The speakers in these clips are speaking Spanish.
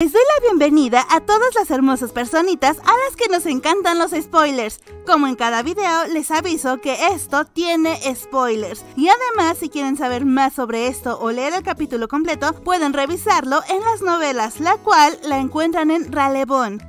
Les doy la bienvenida a todas las hermosas personitas a las que nos encantan los spoilers. Como en cada video, les aviso que esto tiene spoilers. Y además, si quieren saber más sobre esto o leer el capítulo completo, pueden revisarlo en las novelas, la cual la encuentran en Ralebón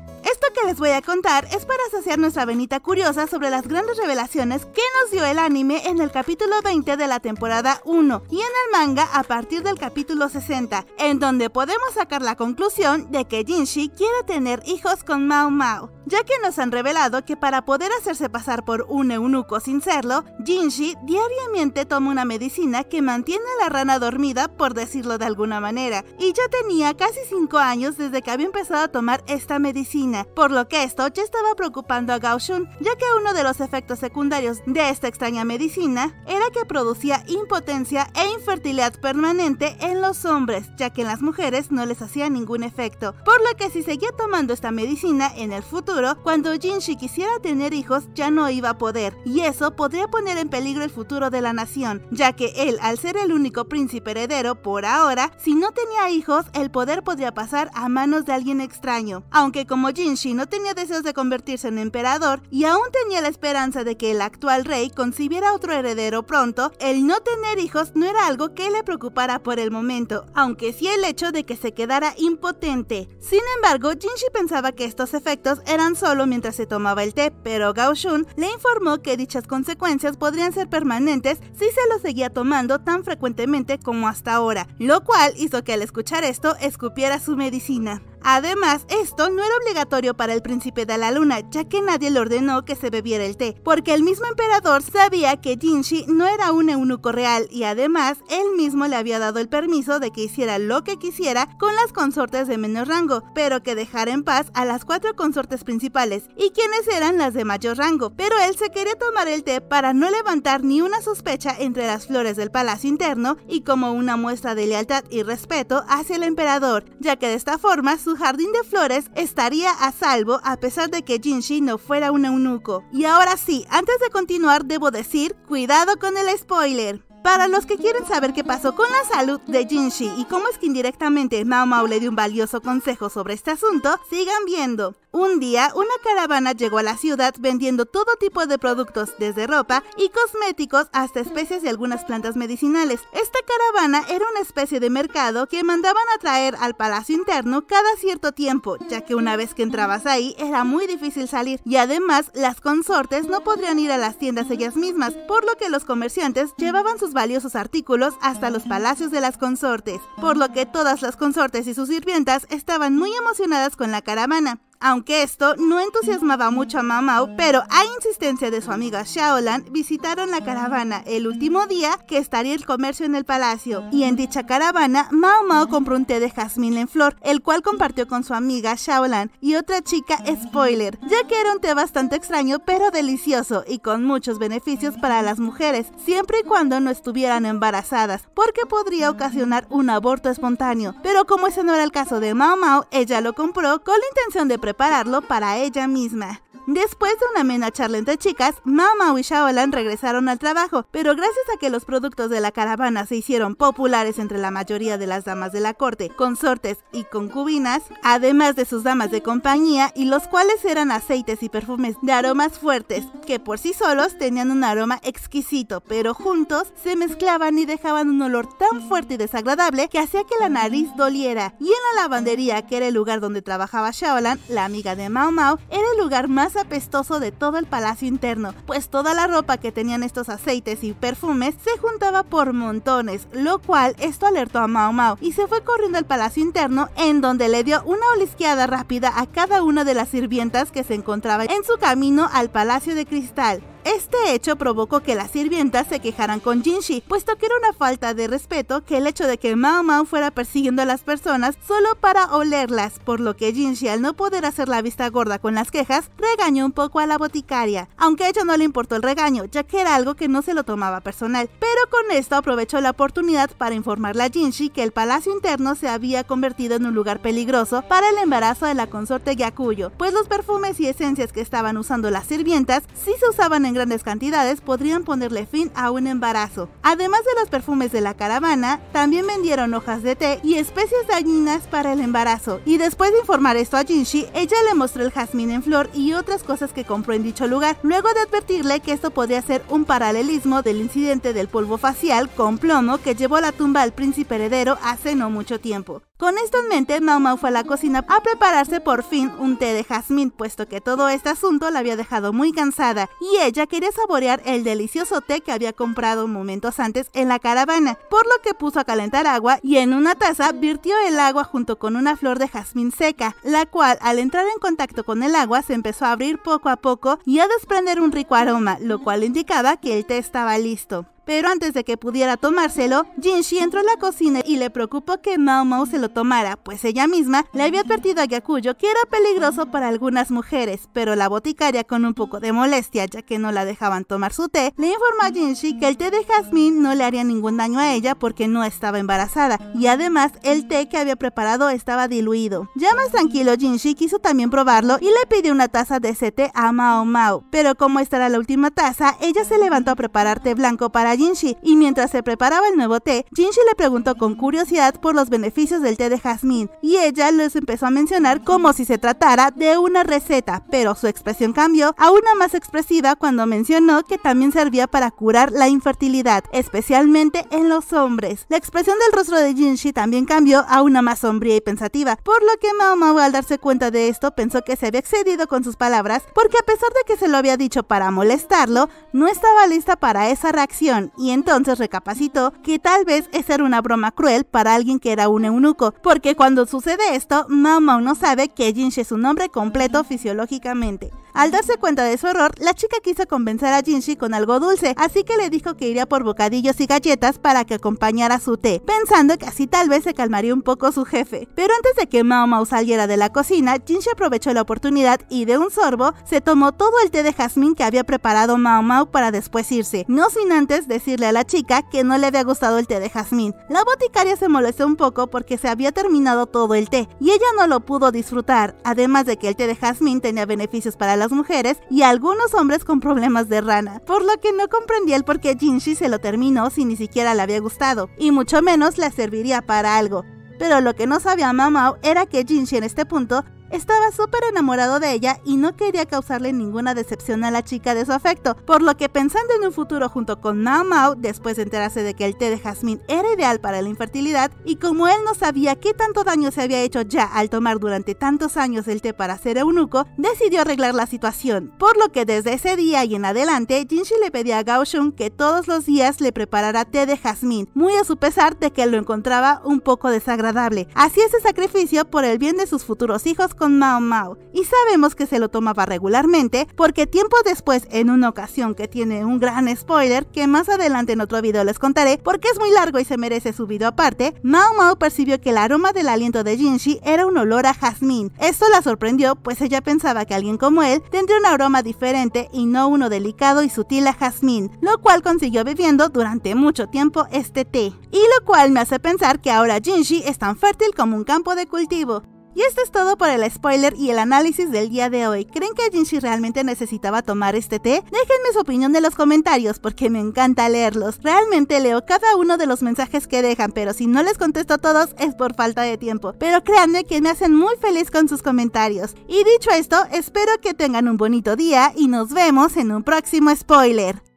les voy a contar es para saciar nuestra venita curiosa sobre las grandes revelaciones que nos dio el anime en el capítulo 20 de la temporada 1 y en el manga a partir del capítulo 60, en donde podemos sacar la conclusión de que Jinshi quiere tener hijos con Mao Mao, ya que nos han revelado que para poder hacerse pasar por un eunuco sin serlo, Jinshi diariamente toma una medicina que mantiene a la rana dormida, por decirlo de alguna manera, y ya tenía casi 5 años desde que había empezado a tomar esta medicina, por lo que esto ya estaba preocupando a Gao Shun, ya que uno de los efectos secundarios de esta extraña medicina era que producía impotencia e infertilidad permanente en los hombres, ya que en las mujeres no les hacía ningún efecto, por lo que si seguía tomando esta medicina en el futuro, cuando Jinshi quisiera tener hijos ya no iba a poder, y eso podría poner en peligro el futuro de la nación, ya que él, al ser el único príncipe heredero por ahora, si no tenía hijos, el poder podría pasar a manos de alguien extraño. Aunque como Jinshi no tenía deseos de convertirse en emperador y aún tenía la esperanza de que el actual rey concibiera otro heredero pronto, el no tener hijos no era algo que le preocupara por el momento, aunque sí el hecho de que se quedara impotente. Sin embargo, Jinshi pensaba que estos efectos eran solo mientras se tomaba el té, pero Gao Shun le informó que dichas consecuencias podrían ser permanentes si se lo seguía tomando tan frecuentemente como hasta ahora, lo cual hizo que al escuchar esto escupiera su medicina. Además, esto no era obligatorio para el príncipe de la luna, ya que nadie le ordenó que se bebiera el té, porque el mismo emperador sabía que Jinshi no era un eunuco real y además él mismo le había dado el permiso de que hiciera lo que quisiera con las consortes de menor rango, pero que dejara en paz a las cuatro consortes principales y quienes eran las de mayor rango, pero él se quería tomar el té para no levantar ni una sospecha entre las flores del palacio interno y como una muestra de lealtad y respeto hacia el emperador, ya que de esta forma su jardín de flores estaría a salvo a pesar de que Jinshi no fuera un eunuco. Y ahora sí, antes de continuar debo decir, cuidado con el spoiler. Para los que quieren saber qué pasó con la salud de Jinshi y cómo es que indirectamente Mao Mao le dio un valioso consejo sobre este asunto, sigan viendo. Un día, una caravana llegó a la ciudad vendiendo todo tipo de productos, desde ropa y cosméticos hasta especies de algunas plantas medicinales. Esta caravana era una especie de mercado que mandaban a traer al palacio interno cada cierto tiempo, ya que una vez que entrabas ahí era muy difícil salir y además las consortes no podrían ir a las tiendas ellas mismas, por lo que los comerciantes llevaban sus valiosos artículos hasta los palacios de las consortes, por lo que todas las consortes y sus sirvientas estaban muy emocionadas con la caravana. Aunque esto no entusiasmaba mucho a Mao, pero a insistencia de su amiga Shaolan, visitaron la caravana el último día que estaría el comercio en el palacio. Y en dicha caravana, Mao Mao compró un té de jazmín en flor, el cual compartió con su amiga Shaolan y otra chica, spoiler, ya que era un té bastante extraño pero delicioso y con muchos beneficios para las mujeres, siempre y cuando no estuvieran embarazadas, porque podría ocasionar un aborto espontáneo. Pero como ese no era el caso de Mao Mao, ella lo compró con la intención de prepararlo para ella misma. Después de una amena charla entre chicas, Mao y Shaolan regresaron al trabajo, pero gracias a que los productos de la caravana se hicieron populares entre la mayoría de las damas de la corte, consortes y concubinas, además de sus damas de compañía, y los cuales eran aceites y perfumes de aromas fuertes, que por sí solos tenían un aroma exquisito, pero juntos se mezclaban y dejaban un olor tan fuerte y desagradable que hacía que la nariz doliera. Y en la lavandería, que era el lugar donde trabajaba Shaolan, la amiga de Mao Mao, era el lugar más apestoso de todo el palacio interno, pues toda la ropa que tenían estos aceites y perfumes se juntaba por montones, lo cual esto alertó a Mao Mao y se fue corriendo al palacio interno en donde le dio una olisqueada rápida a cada una de las sirvientas que se encontraba en su camino al palacio de cristal. Este hecho provocó que las sirvientas se quejaran con Jinshi, puesto que era una falta de respeto que el hecho de que Mao Mao fuera persiguiendo a las personas solo para olerlas, por lo que Jinshi al no poder hacer la vista gorda con las quejas, regañó un poco a la boticaria, aunque a ella no le importó el regaño, ya que era algo que no se lo tomaba personal, pero con esto aprovechó la oportunidad para informarle a Jinshi que el palacio interno se había convertido en un lugar peligroso para el embarazo de la consorte Yakuyo, pues los perfumes y esencias que estaban usando las sirvientas sí se usaban en en grandes cantidades podrían ponerle fin a un embarazo. Además de los perfumes de la caravana, también vendieron hojas de té y especies dañinas para el embarazo. Y después de informar esto a Jinshi, ella le mostró el jazmín en flor y otras cosas que compró en dicho lugar, luego de advertirle que esto podría ser un paralelismo del incidente del polvo facial con plomo que llevó a la tumba al príncipe heredero hace no mucho tiempo. Con esto en mente, Mao Mau fue a la cocina a prepararse por fin un té de jazmín, puesto que todo este asunto la había dejado muy cansada y ella ya quería saborear el delicioso té que había comprado momentos antes en la caravana, por lo que puso a calentar agua y en una taza virtió el agua junto con una flor de jazmín seca, la cual al entrar en contacto con el agua se empezó a abrir poco a poco y a desprender un rico aroma, lo cual indicaba que el té estaba listo. Pero antes de que pudiera tomárselo, Jinshi entró a la cocina y le preocupó que Mao Mao se lo tomara, pues ella misma le había advertido a Yakuyo que era peligroso para algunas mujeres, pero la boticaria con un poco de molestia, ya que no la dejaban tomar su té, le informó a Jinshi que el té de jazmín no le haría ningún daño a ella porque no estaba embarazada, y además el té que había preparado estaba diluido. Ya más tranquilo, Jinshi quiso también probarlo y le pidió una taza de ese té a Mao Mao, pero como esta era la última taza, ella se levantó a preparar té blanco para y mientras se preparaba el nuevo té, Jinshi le preguntó con curiosidad por los beneficios del té de jazmín y ella les empezó a mencionar como si se tratara de una receta, pero su expresión cambió a una más expresiva cuando mencionó que también servía para curar la infertilidad, especialmente en los hombres. La expresión del rostro de Jinshi también cambió a una más sombría y pensativa, por lo que Maomao al darse cuenta de esto pensó que se había excedido con sus palabras porque a pesar de que se lo había dicho para molestarlo, no estaba lista para esa reacción y entonces recapacitó que tal vez esa era una broma cruel para alguien que era un eunuco, porque cuando sucede esto, Mao Mao no sabe que Jinx es un hombre completo fisiológicamente. Al darse cuenta de su error, la chica quiso convencer a Jinshi con algo dulce, así que le dijo que iría por bocadillos y galletas para que acompañara su té, pensando que así tal vez se calmaría un poco su jefe. Pero antes de que Mao Mao saliera de la cocina, Jinshi aprovechó la oportunidad y de un sorbo se tomó todo el té de jazmín que había preparado Mao Mao para después irse, no sin antes decirle a la chica que no le había gustado el té de jazmín. La boticaria se molestó un poco porque se había terminado todo el té y ella no lo pudo disfrutar, además de que el té de jazmín tenía beneficios para la mujeres y algunos hombres con problemas de rana, por lo que no comprendía el por qué Jinshi se lo terminó si ni siquiera le había gustado, y mucho menos le serviría para algo. Pero lo que no sabía Mamao era que Jinshi en este punto estaba súper enamorado de ella y no quería causarle ninguna decepción a la chica de su afecto, por lo que pensando en un futuro junto con Mao Mao, después de enterarse de que el té de jazmín era ideal para la infertilidad, y como él no sabía qué tanto daño se había hecho ya al tomar durante tantos años el té para ser eunuco, decidió arreglar la situación, por lo que desde ese día y en adelante, Jinshi le pedía a Gao Shun que todos los días le preparara té de jazmín, muy a su pesar de que lo encontraba un poco desagradable. Así ese sacrificio por el bien de sus futuros hijos con Mao Mao y sabemos que se lo tomaba regularmente porque tiempo después en una ocasión que tiene un gran spoiler que más adelante en otro video les contaré porque es muy largo y se merece su video aparte, Mao Mao percibió que el aroma del aliento de Jinshi era un olor a jazmín. Esto la sorprendió pues ella pensaba que alguien como él tendría un aroma diferente y no uno delicado y sutil a jazmín, lo cual consiguió bebiendo durante mucho tiempo este té. Y lo cual me hace pensar que ahora Jinshi es tan fértil como un campo de cultivo. Y esto es todo por el spoiler y el análisis del día de hoy. ¿Creen que Jinshi realmente necesitaba tomar este té? Déjenme su opinión en los comentarios porque me encanta leerlos. Realmente leo cada uno de los mensajes que dejan, pero si no les contesto a todos es por falta de tiempo. Pero créanme que me hacen muy feliz con sus comentarios. Y dicho esto, espero que tengan un bonito día y nos vemos en un próximo spoiler.